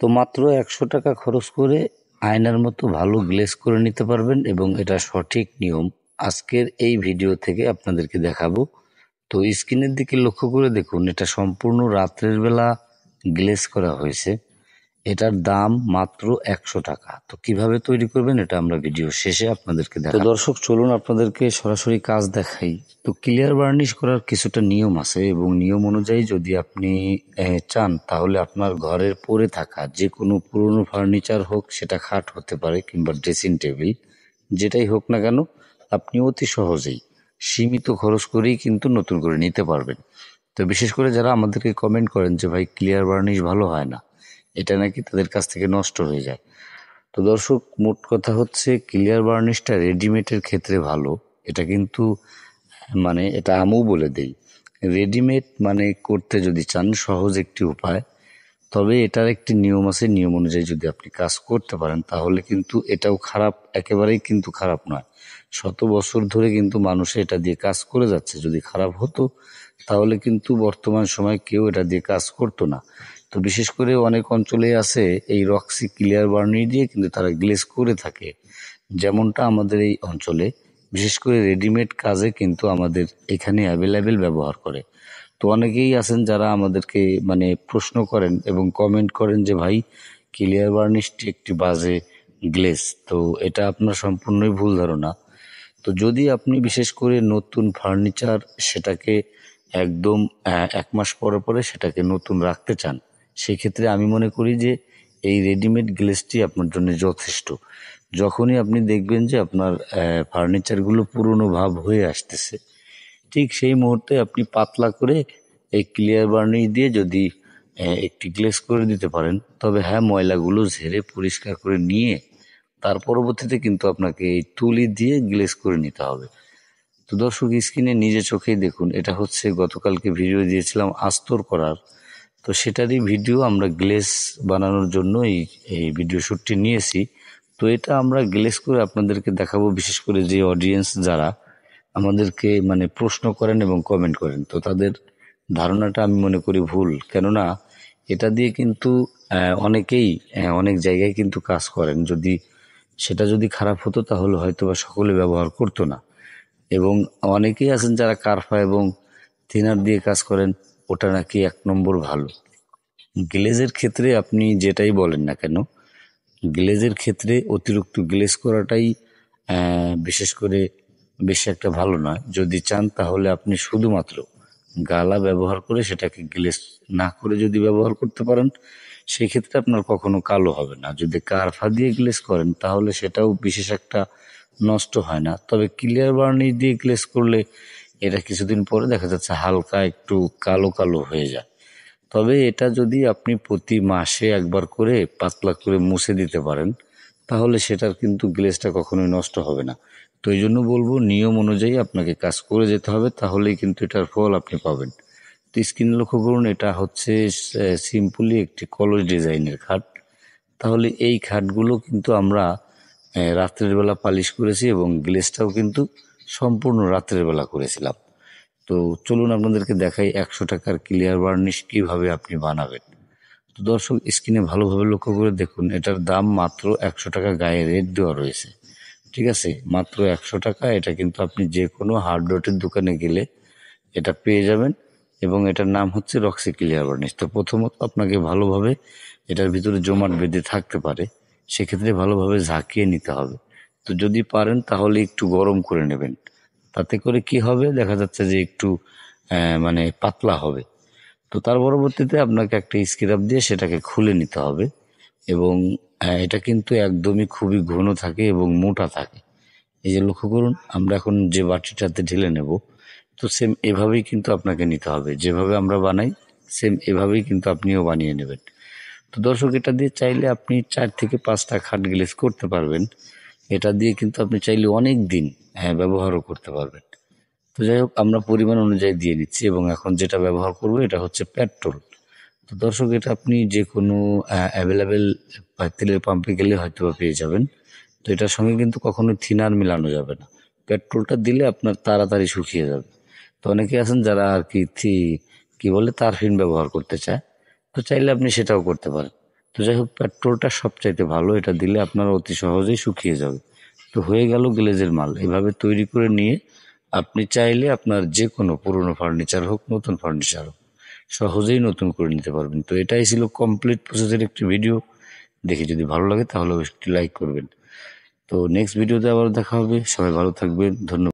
তো মাত্র একশো টাকা খরচ করে আয়নার মতো ভালো গ্লেস করে নিতে পারবেন এবং এটা সঠিক নিয়ম আজকের এই ভিডিও থেকে আপনাদেরকে দেখাবো তো স্কিনের দিকে লক্ষ্য করে দেখুন এটা সম্পূর্ণ রাত্রের বেলা গ্লেস করা হয়েছে এটার দাম মাত্র একশো টাকা তো কিভাবে তৈরি করবেন এটা আমরা ভিডিও শেষে আপনাদেরকে দেখ দর্শক চলুন আপনাদেরকে সরাসরি কাজ দেখাই তো ক্লিয়ার বার্নিশ করার কিছুটা নিয়ম আছে এবং নিয়ম অনুযায়ী যদি আপনি চান তাহলে আপনার ঘরের পরে থাকা যে কোনো পুরনো ফার্নিচার হোক সেটা খাট হতে পারে কিংবা ড্রেসিং টেবিল যেটাই হোক না কেন আপনি অতি সহজেই সীমিত খরচ করেই কিন্তু নতুন করে নিতে পারবেন তো বিশেষ করে যারা আমাদেরকে কমেন্ট করেন যে ভাই ক্লিয়ার বার্নিশ ভালো হয় না এটা নাকি তাদের কাছ থেকে নষ্ট হয়ে যায় তো দর্শক মোট কথা হচ্ছে ক্লিয়ার বার্নিশটা রেডিমেডের ক্ষেত্রে ভালো এটা কিন্তু মানে এটা আমিও বলে দেই রেডিমেড মানে করতে যদি চান সহজ একটি উপায় তবে এটার একটি নিয়ম আছে নিয়ম অনুযায়ী যদি আপনি কাজ করতে পারেন তাহলে কিন্তু এটাও খারাপ একেবারেই কিন্তু খারাপ নয় শত বছর ধরে কিন্তু মানুষে এটা দিয়ে কাজ করে যাচ্ছে যদি খারাপ হতো তাহলে কিন্তু বর্তমান সময় কেউ এটা দিয়ে কাজ করতো না তো বিশেষ করে অনেক অঞ্চলে আছে এই রক্সি ক্লিয়ার বার্নি দিয়ে কিন্তু তারা গ্লেস করে থাকে যেমনটা আমাদের এই অঞ্চলে বিশেষ করে রেডিমেড কাজে কিন্তু আমাদের এখানে অ্যাভেলেবেল ব্যবহার করে তো অনেকেই আছেন যারা আমাদেরকে মানে প্রশ্ন করেন এবং কমেন্ট করেন যে ভাই ক্লিয়ার বার্নিশটি একটি বাজে গ্লেস তো এটা আপনার সম্পূর্ণই ভুল ধারণা তো যদি আপনি বিশেষ করে নতুন ফার্নিচার সেটাকে একদম এক মাস পরে পরে সেটাকে নতুন রাখতে চান সেক্ষেত্রে আমি মনে করি যে এই রেডিমেড গ্লেসটি আপনার জন্য যথেষ্ট যখনই আপনি দেখবেন যে আপনার ফার্নিচারগুলো পুরনো ভাব হয়ে আসতেছে ঠিক সেই মুহূর্তে আপনি পাতলা করে এই ক্লিয়ার বার্নিশ দিয়ে যদি একটি গ্লেস করে দিতে পারেন তবে হ্যাঁ ময়লাগুলো ঝেড়ে পরিষ্কার করে নিয়ে তার পরবর্তীতে কিন্তু আপনাকে এই তুলি দিয়ে গ্লেস করে নিতে হবে তো দর্শক স্ক্রিনে নিজে চোখেই দেখুন এটা হচ্ছে গতকালকে ভিডিও দিয়েছিলাম আস্তর করার তো সেটারই ভিডিও আমরা গ্লেস বানানোর জন্য এই এই ভিডিও শ্যুটটি নিয়েছি তো এটা আমরা গ্লেস করে আপনাদেরকে দেখাবো বিশেষ করে যে অডিয়েন্স যারা আমাদেরকে মানে প্রশ্ন করেন এবং কমেন্ট করেন তো তাদের ধারণাটা আমি মনে করি ভুল কেননা এটা দিয়ে কিন্তু অনেকেই অনেক জায়গায় কিন্তু কাজ করেন যদি সেটা যদি খারাপ হতো তাহলে হয়তো বা সকলে ব্যবহার করতো না এবং অনেকেই আছেন যারা কার্ফা এবং থিনার দিয়ে কাজ করেন ওটা নাকি এক নম্বর ভালো গ্লেজের ক্ষেত্রে আপনি যেটাই বলেন না কেন গ্লেজের ক্ষেত্রে অতিরিক্ত গ্লেজ করাটাই বিশেষ করে বেশি একটা ভালো নয় যদি চান তাহলে আপনি শুধুমাত্র গালা ব্যবহার করে সেটাকে গ্লেজ না করে যদি ব্যবহার করতে পারেন সেক্ষেত্রে আপনার কখনো কালো হবে না যদি কারফা দিয়ে গ্লেজ করেন তাহলে সেটাও বিশেষ একটা নষ্ট হয় না তবে ক্লিয়ার বার্নিশ দিয়ে গ্লেজ করলে এটা কিছুদিন পরে দেখা যাচ্ছে হালকা একটু কালো কালো হয়ে যায় তবে এটা যদি আপনি প্রতি মাসে একবার করে পাতলা করে মুছে দিতে পারেন তাহলে সেটার কিন্তু গ্লেসটা কখনোই নষ্ট হবে না তো এই জন্য বলবো নিয়ম অনুযায়ী আপনাকে কাজ করে যেতে হবে তাহলেই কিন্তু এটার ফল আপনি পাবেন তো স্ক্রিন লক্ষ্য করুন এটা হচ্ছে সিম্পলি একটি কলস ডিজাইনের খাট তাহলে এই খাটগুলো কিন্তু আমরা রাত্রের বেলা পালিশ করেছি এবং গ্লেসটাও কিন্তু সম্পূর্ণ রাত্রের বেলা করেছিলাম তো চলুন আপনাদেরকে দেখাই একশো টাকার ক্লিয়ার বার্নিশ কীভাবে আপনি বানাবেন তো দর্শক স্ক্রিনে ভালোভাবে লক্ষ্য করে দেখুন এটার দাম মাত্র একশো টাকা গায়ে রেট দেওয়া রয়েছে ঠিক আছে মাত্র একশো টাকা এটা কিন্তু আপনি যে কোনো হার্ডওয়ার্টের দোকানে গেলে এটা পেয়ে যাবেন এবং এটার নাম হচ্ছে রক্সি ক্লিয়ার বার্নিশ তো প্রথমত আপনাকে ভালোভাবে এটার ভিতরে জমাট বেঁধে থাকতে পারে সেক্ষেত্রে ভালোভাবে ঝাঁকিয়ে নিতে হবে তো যদি পারেন তাহলে একটু গরম করে নেবেন তাতে করে কি হবে দেখা যাচ্ছে যে একটু মানে পাতলা হবে তো তার পরবর্তীতে আপনাকে একটা স্ক্রাব দিয়ে সেটাকে খুলে নিতে হবে এবং এটা কিন্তু একদমই খুবই ঘন থাকে এবং মোটা থাকে এই যে লক্ষ্য করুন আমরা এখন যে বাটিটাতে ঢেলে নেব তো সেম এভাবেই কিন্তু আপনাকে নিতে হবে যেভাবে আমরা বানাই সেম এভাবেই কিন্তু আপনিও বানিয়ে নেবেন তো দর্শক এটা দিয়ে চাইলে আপনি চার থেকে পাঁচটা খাট গ্লেস করতে পারবেন এটা দিয়ে কিন্তু আপনি চাইলে অনেক দিন হ্যাঁ ব্যবহারও করতে পারবেন তো যাই হোক আমরা পরিমাণ অনুযায়ী দিয়ে নিচ্ছি এবং এখন যেটা ব্যবহার করব এটা হচ্ছে পেট্রোল তো দর্শক এটা আপনি যে কোনো অ্যাভেলেবেল তেলের পাম্পে গেলে হয়তো বা পেয়ে যাবেন তো এটার সঙ্গে কিন্তু কখনো থিনার মেলানো যাবে না পেট্রোলটা দিলে আপনার তাড়াতাড়ি শুকিয়ে যাবে তো অনেকে আছেন যারা আর কি কি বলে তারফিন ব্যবহার করতে চায় তো চাইলে আপনি সেটাও করতে পারেন তো যাই হোক পেট্রোলটা সবচাইতে ভালো এটা দিলে আপনার অতি সহজেই শুকিয়ে যাবে তো হয়ে গেল গ্লেজের মাল এভাবে তৈরি করে নিয়ে আপনি চাইলে আপনার যে কোনো পুরনো ফার্নিচার হোক নতুন ফার্নিচার হোক সহজেই নতুন করে নিতে পারবেন তো এটাই ছিল কমপ্লিট প্রসেসের একটি ভিডিও দেখে যদি ভালো লাগে তাহলে একটি লাইক করবেন তো নেক্সট ভিডিওতে আবার দেখা হবে সবাই ভালো থাকবেন ধন্যবাদ